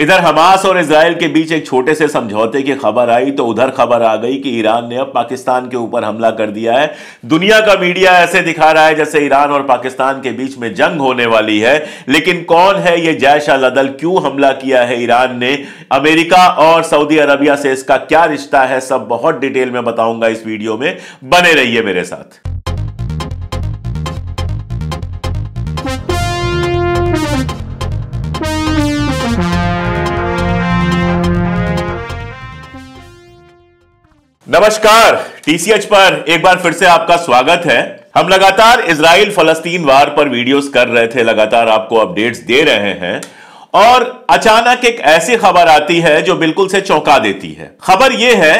इधर हमास और इसराइल के बीच एक छोटे से समझौते की खबर आई तो उधर खबर आ गई कि ईरान ने अब पाकिस्तान के ऊपर हमला कर दिया है दुनिया का मीडिया ऐसे दिखा रहा है जैसे ईरान और पाकिस्तान के बीच में जंग होने वाली है लेकिन कौन है ये जैश अल अदल क्यों हमला किया है ईरान ने अमेरिका और सऊदी अरबिया से इसका क्या रिश्ता है सब बहुत डिटेल में बताऊंगा इस वीडियो में बने रहिए मेरे साथ नमस्कार टीसीएच पर एक बार फिर से आपका स्वागत है हम लगातार इसराइल फलस्तीन वार पर वीडियोस कर रहे थे लगातार आपको अपडेट्स दे रहे हैं और अचानक एक ऐसी खबर आती है जो बिल्कुल से चौंका देती है खबर यह है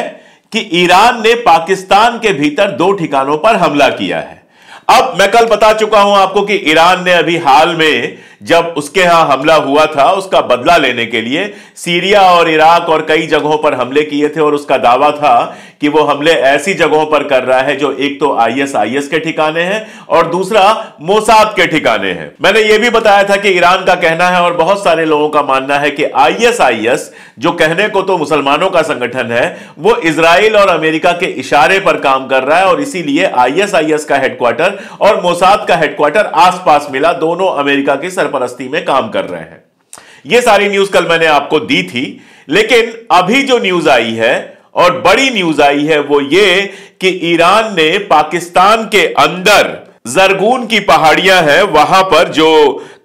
कि ईरान ने पाकिस्तान के भीतर दो ठिकानों पर हमला किया है अब मैं कल बता चुका हूं आपको कि ईरान ने अभी हाल में जब उसके यहां हमला हुआ था उसका बदला लेने के लिए सीरिया और इराक और कई जगहों पर हमले किए थे और उसका दावा था कि वो हमले ऐसी जगहों पर कर रहा है जो एक तो आईएसआईएस के ठिकाने हैं और दूसरा मोसाद के ठिकाने हैं मैंने ये भी बताया था कि ईरान का कहना है और बहुत सारे लोगों का मानना है कि आईएसआईएस जो कहने को तो मुसलमानों का संगठन है वो इसराइल और अमेरिका के इशारे पर काम कर रहा है और इसीलिए आईएसआईएस का हेडक्वार्टर और मोसाद का हेडक्वार्टर आसपास मिला दोनों अमेरिका की सरपरस्ती में काम कर रहे हैं ये सारी न्यूज कल मैंने आपको दी थी लेकिन अभी जो न्यूज आई है और बड़ी न्यूज आई है वो ये कि ईरान ने पाकिस्तान के अंदर जरगून की पहाड़ियां हैं वहां पर जो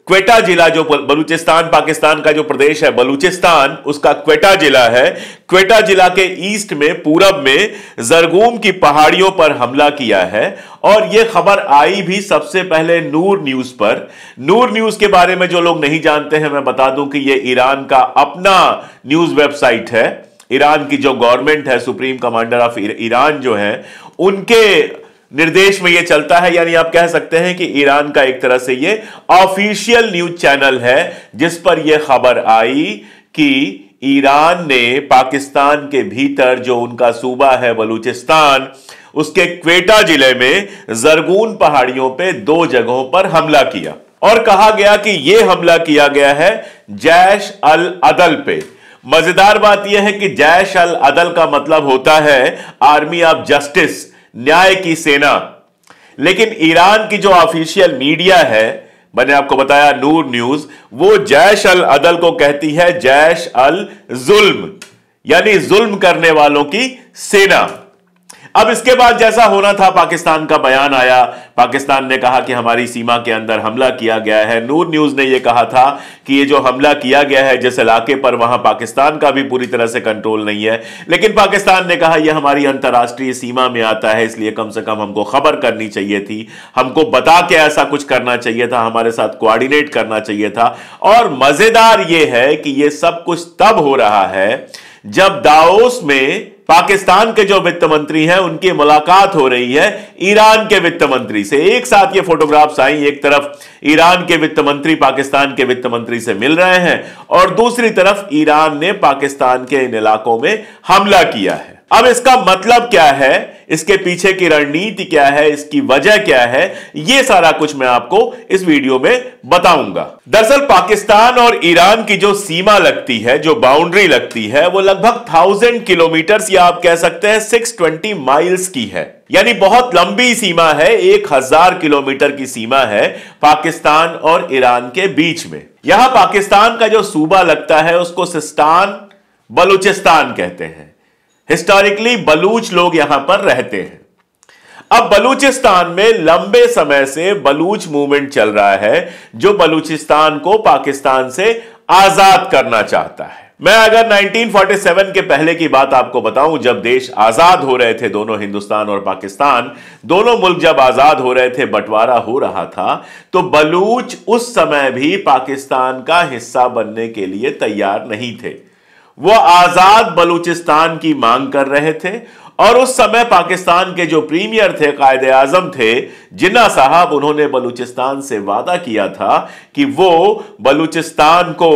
क्वेटा जिला जो बलूचिस्तान पाकिस्तान का जो प्रदेश है बलूचिस्तान उसका क्वेटा जिला है क्वेटा जिला के ईस्ट में पूरब में जरगूम की पहाड़ियों पर हमला किया है और यह खबर आई भी सबसे पहले नूर न्यूज पर नूर न्यूज के बारे में जो लोग नहीं जानते हैं मैं बता दूं कि यह ईरान का अपना न्यूज वेबसाइट है ईरान की जो गवर्नमेंट है सुप्रीम कमांडर ऑफ ईरान जो है उनके निर्देश में यह चलता है यानी आप कह सकते हैं कि ईरान का एक तरह से यह ऑफिशियल न्यूज चैनल है जिस पर यह खबर आई कि ईरान ने पाकिस्तान के भीतर जो उनका सूबा है बलूचिस्तान उसके क्वेटा जिले में जरगून पहाड़ियों पे दो जगहों पर हमला किया और कहा गया कि यह हमला किया गया है जैश अल अदल पे मजेदार बात यह है कि जैश अल अदल का मतलब होता है आर्मी ऑफ जस्टिस न्याय की सेना लेकिन ईरान की जो ऑफिशियल मीडिया है मैंने आपको बताया नूर न्यूज वो जैश अल अदल को कहती है जैश अल जुल्म यानी जुल्म करने वालों की सेना अब इसके बाद जैसा होना था पाकिस्तान का बयान आया पाकिस्तान ने कहा कि हमारी सीमा के अंदर हमला किया गया है नूर न्यूज ने यह कहा था कि ये जो हमला किया गया है जिस इलाके पर वहां पाकिस्तान का भी पूरी तरह से कंट्रोल नहीं है लेकिन पाकिस्तान ने कहा यह हमारी अंतर्राष्ट्रीय सीमा में आता है इसलिए कम से कम हमको खबर करनी चाहिए थी हमको बता के ऐसा कुछ करना चाहिए था हमारे साथ कोऑर्डिनेट करना चाहिए था और मजेदार यह है कि यह सब कुछ तब हो रहा है जब दाओस में पाकिस्तान के जो वित्त मंत्री हैं उनकी मुलाकात हो रही है ईरान के वित्त मंत्री से एक साथ ये फोटोग्राफ्स आई एक तरफ ईरान के वित्त मंत्री पाकिस्तान के वित्त मंत्री से मिल रहे हैं और दूसरी तरफ ईरान ने पाकिस्तान के इन इलाकों में हमला किया है अब इसका मतलब क्या है इसके पीछे की रणनीति क्या है इसकी वजह क्या है यह सारा कुछ मैं आपको इस वीडियो में बताऊंगा दरअसल पाकिस्तान और ईरान की जो सीमा लगती है जो बाउंड्री लगती है वो लगभग थाउजेंड किलोमीटर्स या आप कह सकते हैं सिक्स ट्वेंटी माइल्स की है यानी बहुत लंबी सीमा है एक हजार किलोमीटर की सीमा है पाकिस्तान और ईरान के बीच में यहां पाकिस्तान का जो सूबा लगता है उसको सिस्तान बलूचिस्तान कहते हैं हिस्टोरिकली बलूच लोग यहां पर रहते हैं अब बलूचिस्तान में लंबे समय से बलूच मूवमेंट चल रहा है जो बलूचिस्तान को पाकिस्तान से आजाद करना चाहता है मैं अगर 1947 के पहले की बात आपको बताऊं जब देश आजाद हो रहे थे दोनों हिंदुस्तान और पाकिस्तान दोनों मुल्क जब आजाद हो रहे थे बंटवारा हो रहा था तो बलूच उस समय भी पाकिस्तान का हिस्सा बनने के लिए तैयार नहीं थे वो आजाद बलूचिस्तान की मांग कर रहे थे और उस समय पाकिस्तान के जो प्रीमियर थे कायदे आजम थे जिन्ना साहब उन्होंने बलूचिस्तान से वादा किया था कि वो बलूचिस्तान को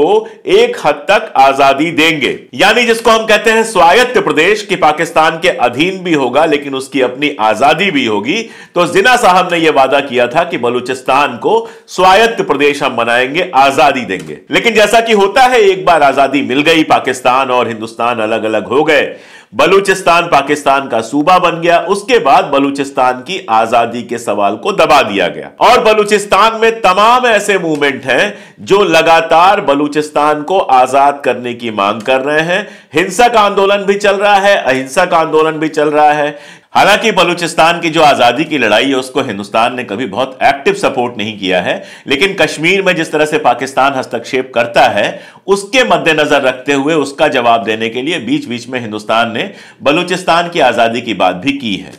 एक हद तक आजादी देंगे यानी जिसको हम कहते हैं स्वायत्त प्रदेश कि पाकिस्तान के अधीन भी होगा लेकिन उसकी अपनी आजादी भी होगी तो जिना साहब ने यह वादा किया था कि बलूचिस्तान को स्वायत्त प्रदेश हम बनाएंगे आजादी देंगे लेकिन जैसा कि होता है एक बार आजादी मिल गई पाकिस्तान और हिंदुस्तान अलग अलग हो गए बलूचिस्तान पाकिस्तान का सूबा बन गया उसके बाद बलूचिस्तान की आजादी के सवाल को दबा दिया गया और बलूचिस्तान में तमाम ऐसे मूवमेंट हैं जो लगातार बलूचिस्तान को आजाद करने की मांग कर रहे हैं हिंसक आंदोलन भी चल रहा है अहिंसक आंदोलन भी चल रहा है हालांकि बलूचिस्तान की जो आज़ादी की लड़ाई है उसको हिंदुस्तान ने कभी बहुत एक्टिव सपोर्ट नहीं किया है लेकिन कश्मीर में जिस तरह से पाकिस्तान हस्तक्षेप करता है उसके मद्देनजर रखते हुए उसका जवाब देने के लिए बीच बीच में हिंदुस्तान ने बलूचिस्तान की आज़ादी की बात भी की है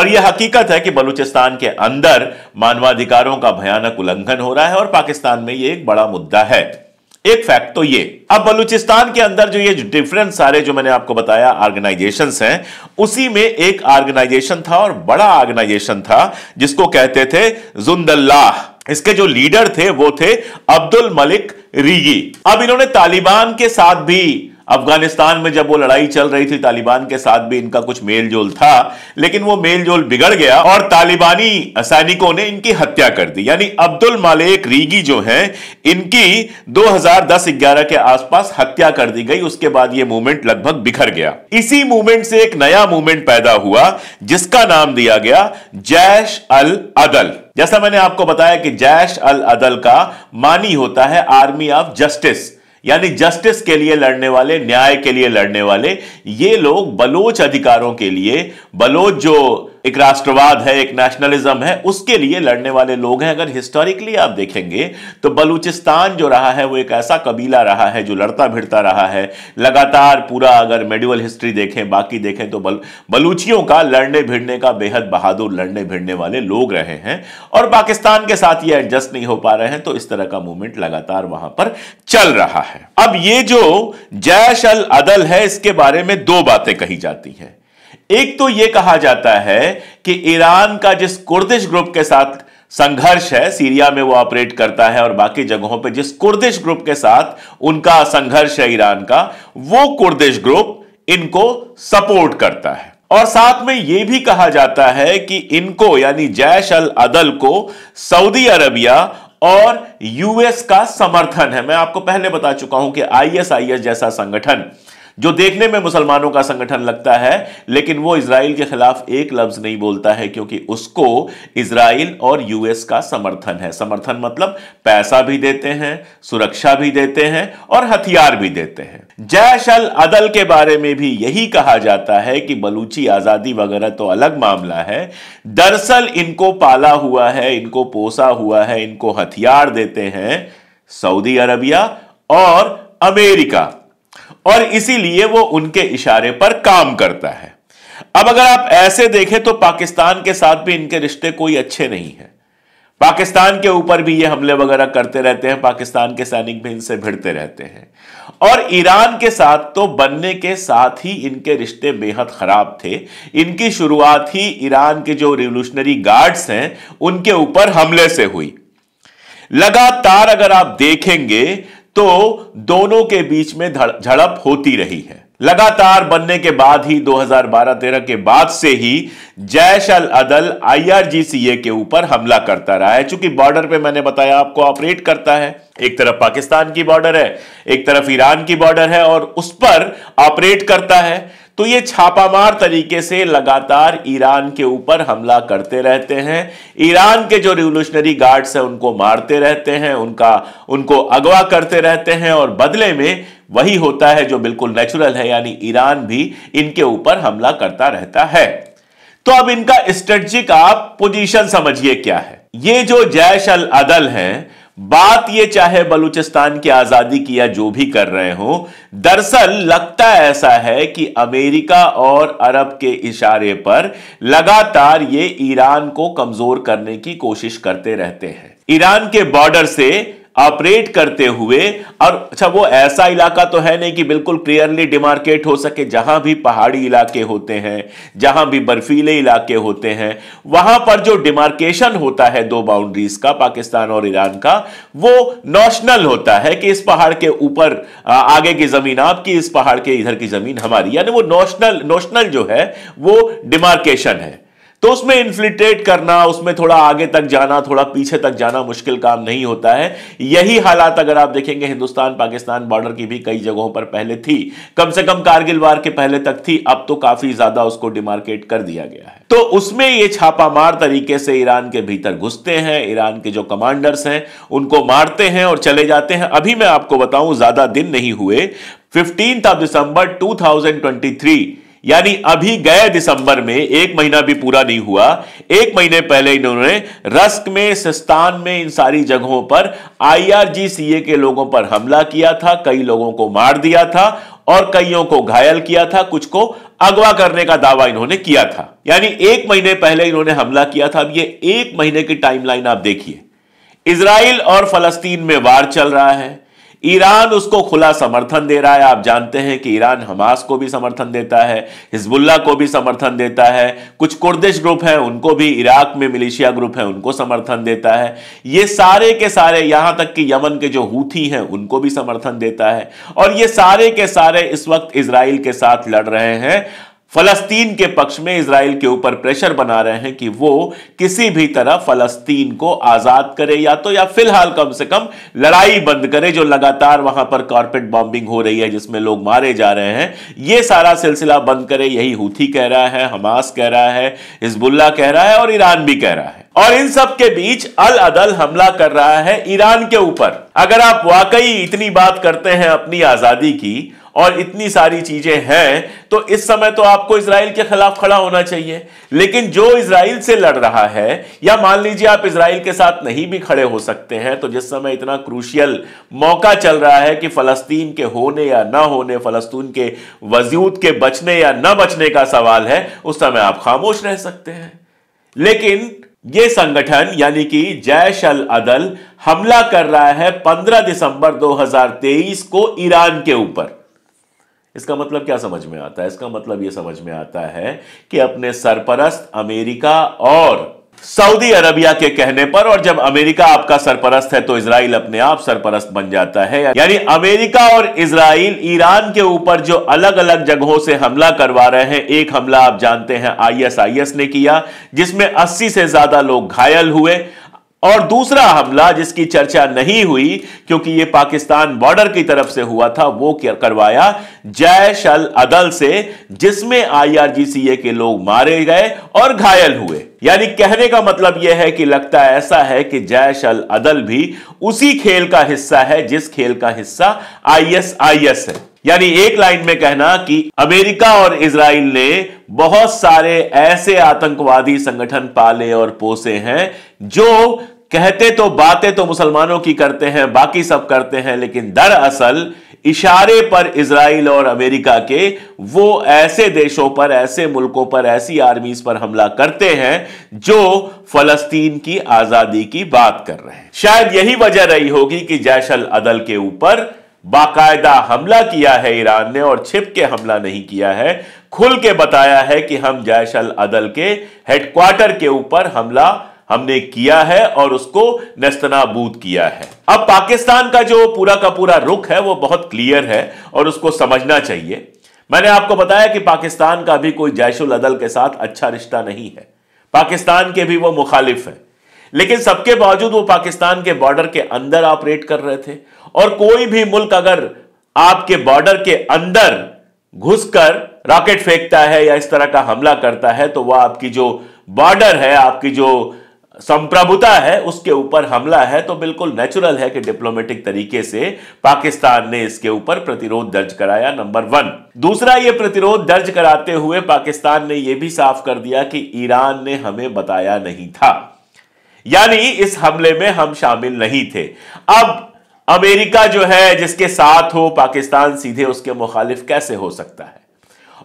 और यह हकीकत है कि बलूचिस्तान के अंदर मानवाधिकारों का भयानक उल्लंघन हो रहा है और पाकिस्तान में यह एक बड़ा मुद्दा है एक फैक्ट तो ये अब बलूचिस्तान के अंदर जो ये डिफरेंट सारे जो मैंने आपको बताया ऑर्गेनाइजेशन हैं उसी में एक ऑर्गेनाइजेशन था और बड़ा ऑर्गेनाइजेशन था जिसको कहते थे जुंदल्लाह इसके जो लीडर थे वो थे अब्दुल मलिक रीगी अब इन्होंने तालिबान के साथ भी अफगानिस्तान में जब वो लड़ाई चल रही थी तालिबान के साथ भी इनका कुछ मेल जोल था लेकिन वो मेल जोल बिगड़ गया और तालिबानी सैनिकों ने इनकी हत्या कर दी यानी अब्दुल मालिक रीगी जो हैं इनकी 2010-11 के आसपास हत्या कर दी गई उसके बाद ये मूवमेंट लगभग बिखर गया इसी मूवमेंट से एक नया मूवमेंट पैदा हुआ जिसका नाम दिया गया जैश अल अदल जैसा मैंने आपको बताया कि जैश अल अदल का मानी होता है आर्मी ऑफ जस्टिस यानी जस्टिस के लिए लड़ने वाले न्याय के लिए लड़ने वाले ये लोग बलोच अधिकारों के लिए बलोच जो एक राष्ट्रवाद है एक नेशनलिज्म है उसके लिए लड़ने वाले लोग हैं अगर हिस्टोरिकली आप देखेंगे तो बलूचिस्तान जो रहा है वो एक ऐसा कबीला रहा है जो लड़ता भिड़ता रहा है लगातार पूरा अगर मेडिवल हिस्ट्री देखें बाकी देखें तो बल बलूचियों का लड़ने भिड़ने का बेहद बहादुर लड़ने भिड़ने वाले लोग रहे हैं और पाकिस्तान के साथ ये एडजस्ट नहीं हो पा रहे हैं तो इस तरह का मूवमेंट लगातार वहां पर चल रहा है अब ये जो जैश अल अदल है इसके बारे में दो बातें कही जाती हैं एक तो यह कहा जाता है कि ईरान का जिस कुर्दिश ग्रुप के साथ संघर्ष है सीरिया में वो ऑपरेट करता है और बाकी जगहों पे जिस कुर्दिश ग्रुप के साथ उनका संघर्ष है ईरान का वो कुर्दिश ग्रुप इनको सपोर्ट करता है और साथ में यह भी कहा जाता है कि इनको यानी जैश अल अदल को सऊदी अरबिया और यूएस का समर्थन है मैं आपको पहले बता चुका हूं कि आईएसआईएस जैसा संगठन जो देखने में मुसलमानों का संगठन लगता है लेकिन वो इसराइल के खिलाफ एक लफ्ज नहीं बोलता है क्योंकि उसको इसराइल और यूएस का समर्थन है समर्थन मतलब पैसा भी देते हैं सुरक्षा भी देते हैं और हथियार भी देते हैं जैश अल अदल के बारे में भी यही कहा जाता है कि बलूची आजादी वगैरह तो अलग मामला है दरअसल इनको पाला हुआ है इनको पोसा हुआ है इनको हथियार देते हैं सऊदी अरबिया और अमेरिका और इसीलिए वो उनके इशारे पर काम करता है अब अगर आप ऐसे देखें तो पाकिस्तान के साथ भी इनके रिश्ते कोई अच्छे नहीं है पाकिस्तान के ऊपर भी ये हमले वगैरह करते रहते हैं पाकिस्तान के सैनिक भी इनसे भिड़ते रहते हैं और ईरान के साथ तो बनने के साथ ही इनके रिश्ते बेहद ख़राब थे इनकी शुरुआत ही ईरान के जो रिवोल्यूशनरी गार्ड्स हैं उनके ऊपर हमले से हुई लगातार अगर आप देखेंगे तो दोनों के बीच में झड़प होती रही है लगातार बनने के बाद ही 2012-13 के बाद से ही जैश अल अदल आईआरजीसीए के ऊपर हमला करता रहा है चूंकि बॉर्डर पे मैंने बताया आपको ऑपरेट करता है एक तरफ पाकिस्तान की बॉर्डर है एक तरफ ईरान की बॉर्डर है और उस पर ऑपरेट करता है तो ये छापामार तरीके से लगातार ईरान के ऊपर हमला करते रहते हैं ईरान के जो रिवोल्यूशनरी गार्ड्स हैं उनको मारते रहते हैं उनका उनको अगवा करते रहते हैं और बदले में वही होता है जो बिल्कुल नेचुरल है यानी ईरान भी इनके ऊपर हमला करता रहता है तो अब इनका स्ट्रेटजिक आप पोजीशन समझिए क्या है ये जो जैश अल अदल हैं बात ये चाहे बलूचिस्तान की आजादी की या जो भी कर रहे हो दरअसल लगता ऐसा है कि अमेरिका और अरब के इशारे पर लगातार ये ईरान को कमजोर करने की कोशिश करते रहते हैं ईरान के बॉर्डर से ऑपरेट करते हुए और अच्छा वो ऐसा इलाका तो है नहीं कि बिल्कुल क्लियरली डिमार्केट हो सके जहां भी पहाड़ी इलाके होते हैं जहां भी बर्फीले इलाके होते हैं वहां पर जो डिमार्केशन होता है दो बाउंड्रीज का पाकिस्तान और ईरान का वो नॉशनल होता है कि इस पहाड़ के ऊपर आगे की जमीन आपकी इस पहाड़ के इधर की जमीन हमारी यानी वो नॉशनल नॉशनल जो है वो डिमार्केशन है तो उसमें इन्फ्लिटेट करना उसमें थोड़ा आगे तक जाना थोड़ा पीछे तक जाना मुश्किल काम नहीं होता है यही हालात अगर आप देखेंगे हिंदुस्तान पाकिस्तान बॉर्डर की भी कई जगहों पर पहले थी कम से कम कारगिल वार के पहले तक थी अब तो काफी ज्यादा उसको डिमार्केट कर दिया गया है तो उसमें ये छापामार तरीके से ईरान के भीतर घुसते हैं ईरान के जो कमांडर्स हैं उनको मारते हैं और चले जाते हैं अभी मैं आपको बताऊं ज्यादा दिन नहीं हुए फिफ्टींथ ऑफ दिसंबर टू यानी अभी गए दिसंबर में एक महीना भी पूरा नहीं हुआ एक महीने पहले इन्होंने रस्क में सिस्तान में इन सारी जगहों पर आईआरजीसीए के लोगों पर हमला किया था कई लोगों को मार दिया था और कईयों को घायल किया था कुछ को अगवा करने का दावा इन्होंने किया था यानी एक महीने पहले इन्होंने हमला किया था अब ये एक महीने की टाइमलाइन आप देखिए इसराइल और फलस्तीन में वार चल रहा है ईरान उसको खुला समर्थन दे रहा है आप जानते हैं कि ईरान हमास को भी समर्थन देता है हिजबुल्ला को भी समर्थन देता है कुछ कुर्दिश ग्रुप हैं उनको भी इराक में मिलिशिया ग्रुप है उनको समर्थन देता है ये सारे के सारे यहां तक कि यमन के जो हूथी हैं उनको भी समर्थन देता है और ये सारे के सारे इस वक्त इसराइल के साथ लड़ रहे हैं फलस्तीन के पक्ष में इसराइल के ऊपर प्रेशर बना रहे हैं कि वो किसी भी तरह फलस्तीन को आजाद करे या तो या फिलहाल कम से कम लड़ाई बंद करे जो लगातार वहां पर कॉर्पेट बॉम्बिंग हो रही है जिसमें लोग मारे जा रहे हैं ये सारा सिलसिला बंद करे यही हूथी कह रहा है हमास कह रहा है हिजबुल्ला कह रहा है और ईरान भी कह रहा है और इन सब के बीच अल अदल हमला कर रहा है ईरान के ऊपर अगर आप वाकई इतनी बात करते हैं अपनी आजादी की और इतनी सारी चीजें हैं तो इस समय तो आपको इसराइल के खिलाफ खड़ा होना चाहिए लेकिन जो इसराइल से लड़ रहा है या मान लीजिए आप इसराइल के साथ नहीं भी खड़े हो सकते हैं तो जिस समय इतना क्रूशियल मौका चल रहा है कि फलस्तीन के होने या ना होने फलस्तीन के वजूद के बचने या ना बचने का सवाल है उस समय आप खामोश रह सकते हैं लेकिन ये संगठन यानी कि जैश अल अदल हमला कर रहा है 15 दिसंबर 2023 को ईरान के ऊपर इसका मतलब क्या समझ में आता है इसका मतलब यह समझ में आता है कि अपने सरपरस्त अमेरिका और सऊदी अरबिया के कहने पर और जब अमेरिका आपका सरपरस्त है तो इसराइल अपने आप सरपरस्त बन जाता है यानी अमेरिका और इसराइल ईरान के ऊपर जो अलग अलग जगहों से हमला करवा रहे हैं एक हमला आप जानते हैं आईएसआईएस ने किया जिसमें 80 से ज्यादा लोग घायल हुए और दूसरा हमला जिसकी चर्चा नहीं हुई क्योंकि ये पाकिस्तान बॉर्डर की तरफ से हुआ था वो करवाया जैश अल अदल से जिसमें आईआरजीसीए के लोग मारे गए और घायल हुए यानी कहने का मतलब यह है कि लगता ऐसा है कि जैश अल अदल भी उसी खेल का हिस्सा है जिस खेल का हिस्सा आईएसआईएस है यानी एक लाइन में कहना कि अमेरिका और इसराइल ने बहुत सारे ऐसे आतंकवादी संगठन पाले और पोसे हैं जो कहते तो बातें तो मुसलमानों की करते हैं बाकी सब करते हैं लेकिन दरअसल इशारे पर इसराइल और अमेरिका के वो ऐसे देशों पर ऐसे मुल्कों पर ऐसी आर्मीज पर हमला करते हैं जो फलस्तीन की आजादी की बात कर रहे हैं शायद यही वजह रही होगी कि जैश अल अदल के ऊपर बाकायदा हमला किया है ईरान ने और छिप के हमला नहीं किया है खुल के बताया है कि हम जैशल अदल के हेडक्वार्टर के ऊपर हमला हमने किया है और उसको नस्तनाबूद किया है अब पाकिस्तान का जो पूरा का पूरा रुख है वो बहुत क्लियर है और उसको समझना चाहिए मैंने आपको बताया कि पाकिस्तान का भी कोई जैशुल अदल के साथ अच्छा रिश्ता नहीं है पाकिस्तान के भी वो मुखालिफ है लेकिन सबके बावजूद वो पाकिस्तान के बॉर्डर के अंदर ऑपरेट कर रहे थे और कोई भी मुल्क अगर आपके बॉर्डर के अंदर घुसकर रॉकेट फेंकता है या इस तरह का हमला करता है तो वह आपकी जो बॉर्डर है आपकी जो संप्रभुता है उसके ऊपर हमला है तो बिल्कुल नेचुरल है कि डिप्लोमेटिक तरीके से पाकिस्तान ने इसके ऊपर प्रतिरोध दर्ज कराया नंबर वन दूसरा ये प्रतिरोध दर्ज कराते हुए पाकिस्तान ने यह भी साफ कर दिया कि ईरान ने हमें बताया नहीं था यानी इस हमले में हम शामिल नहीं थे अब अमेरिका जो है जिसके साथ हो पाकिस्तान सीधे उसके मुखालिफ कैसे हो सकता है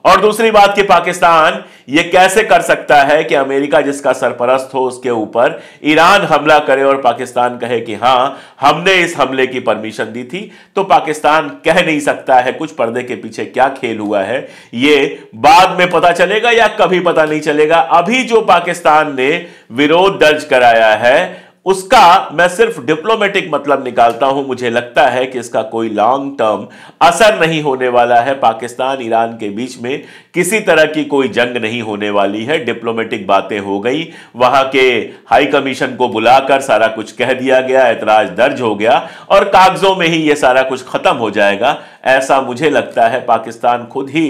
और दूसरी बात कि पाकिस्तान ये कैसे कर सकता है कि अमेरिका जिसका सरपरस्त हो उसके ऊपर ईरान हमला करे और पाकिस्तान कहे कि हां हमने इस हमले की परमिशन दी थी तो पाकिस्तान कह नहीं सकता है कुछ पर्दे के पीछे क्या खेल हुआ है ये बाद में पता चलेगा या कभी पता नहीं चलेगा अभी जो पाकिस्तान ने विरोध दर्ज कराया है उसका मैं सिर्फ डिप्लोमेटिक मतलब निकालता हूं मुझे लगता है कि इसका कोई लॉन्ग टर्म असर नहीं होने वाला है पाकिस्तान ईरान के बीच में किसी तरह की कोई जंग नहीं होने वाली है डिप्लोमेटिक बातें हो गई वहां के हाई कमीशन को बुलाकर सारा कुछ कह दिया गया एतराज दर्ज हो गया और कागजों में ही यह सारा कुछ खत्म हो जाएगा ऐसा मुझे लगता है पाकिस्तान खुद ही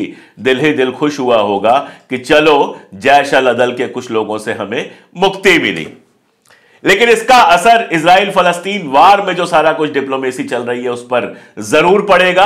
दिल ही दिल खुश हुआ होगा कि चलो जैश अल अदल के कुछ लोगों से हमें मुक्ति मिली लेकिन इसका असर इसराइल फलस्तीन वार में जो सारा कुछ डिप्लोमेसी चल रही है उस पर जरूर पड़ेगा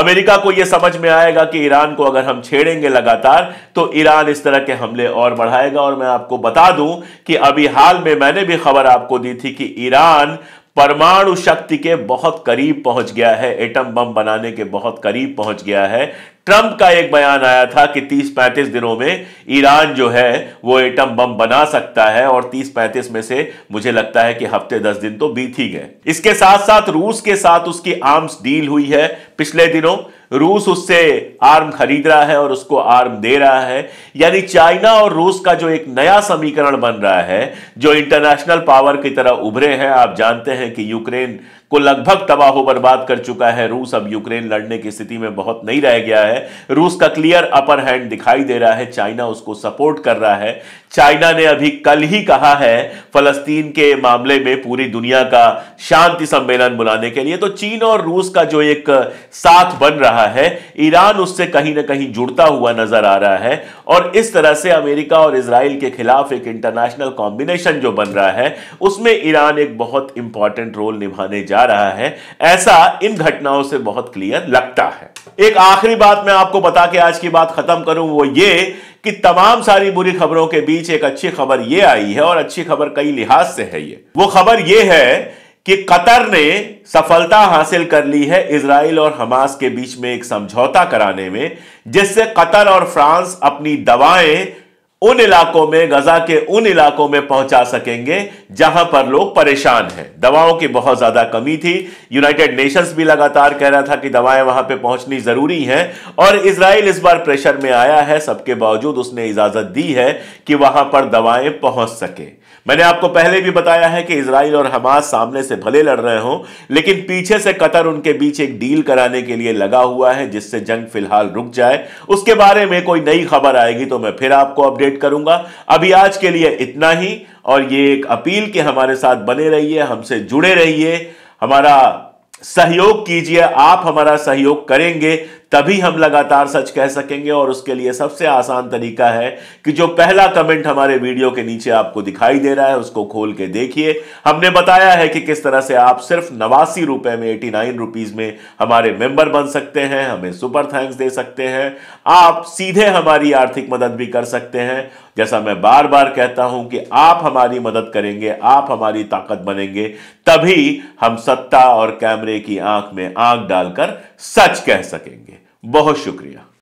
अमेरिका को यह समझ में आएगा कि ईरान को अगर हम छेड़ेंगे लगातार तो ईरान इस तरह के हमले और बढ़ाएगा और मैं आपको बता दूं कि अभी हाल में मैंने भी खबर आपको दी थी कि ईरान परमाणु शक्ति के बहुत करीब पहुंच गया है एटम बम बनाने के बहुत करीब पहुंच गया है ट्रंप का एक बयान आया था कि 30-35 दिनों में ईरान जो है वो एटम बम बना सकता है और 30-35 में से मुझे लगता है कि हफ्ते 10 दिन तो बीत ही गए इसके साथ साथ रूस के साथ उसकी आर्म्स डील हुई है पिछले दिनों रूस उससे आर्म खरीद रहा है और उसको आर्म दे रहा है यानी चाइना और रूस का जो एक नया समीकरण बन रहा है जो इंटरनेशनल पावर की तरह उभरे हैं आप जानते हैं कि यूक्रेन को लगभग तबाह बर्बाद कर चुका है रूस अब यूक्रेन लड़ने की स्थिति में बहुत नहीं रह गया है रूस का क्लियर अपर हैंड दिखाई दे रहा है चाइना उसको सपोर्ट कर रहा है चाइना ने अभी कल ही कहा है फलस्तीन के मामले में पूरी दुनिया का शांति सम्मेलन बुलाने के लिए तो चीन और रूस का जो एक साथ बन रहा है ईरान उससे कहीं ना कहीं जुड़ता हुआ नजर आ रहा है और इस तरह से अमेरिका और इसराइल के खिलाफ एक इंटरनेशनल कॉम्बिनेशन जो बन रहा है उसमें ईरान एक बहुत इंपॉर्टेंट रोल निभाने जा जा रहा है ऐसा इन घटनाओं से बहुत क्लियर लगता है एक आखिरी बात मैं आपको बता के आज की बात खत्म करूं वो ये कि तमाम सारी बुरी खबरों के बीच एक अच्छी खबर ये आई है और अच्छी खबर कई लिहाज से है ये वो खबर ये है कि कतर ने सफलता हासिल कर ली है इसराइल और हमास के बीच में एक समझौता कराने में जिससे कतर और फ्रांस अपनी दवाएं उन इलाकों में गजा के उन इलाकों में पहुंचा सकेंगे जहां पर लोग परेशान हैं दवाओं की बहुत ज़्यादा कमी थी यूनाइटेड नेशंस भी लगातार कह रहा था कि दवाएं वहां पे पहुंचनी ज़रूरी हैं और इसराइल इस बार प्रेशर में आया है सबके बावजूद उसने इजाज़त दी है कि वहां पर दवाएं पहुंच सकें मैंने आपको पहले भी बताया है कि इसराइल और हमास सामने से भले लड़ रहे हों लेकिन पीछे से कतर उनके बीच एक डील कराने के लिए लगा हुआ है जिससे जंग फिलहाल रुक जाए उसके बारे में कोई नई खबर आएगी तो मैं फिर आपको अपडेट करूंगा अभी आज के लिए इतना ही और ये एक अपील कि हमारे साथ बने रहिए हमसे जुड़े रहिए हमारा सहयोग कीजिए आप हमारा सहयोग करेंगे तभी हम लगातार सच कह सकेंगे और उसके लिए सबसे आसान तरीका है कि जो पहला कमेंट हमारे वीडियो के नीचे आपको दिखाई दे रहा है उसको खोल के देखिए हमने बताया है कि किस तरह से आप सिर्फ नवासी रुपए में एटी नाइन रुपीज में हमारे मेंबर बन सकते हैं हमें सुपर थैंक्स दे सकते हैं आप सीधे हमारी आर्थिक मदद भी कर सकते हैं जैसा मैं बार बार कहता हूं कि आप हमारी मदद करेंगे आप हमारी ताकत बनेंगे तभी हम सत्ता और कैमरे की आंख में आंख डालकर सच कह सकेंगे बहुत शुक्रिया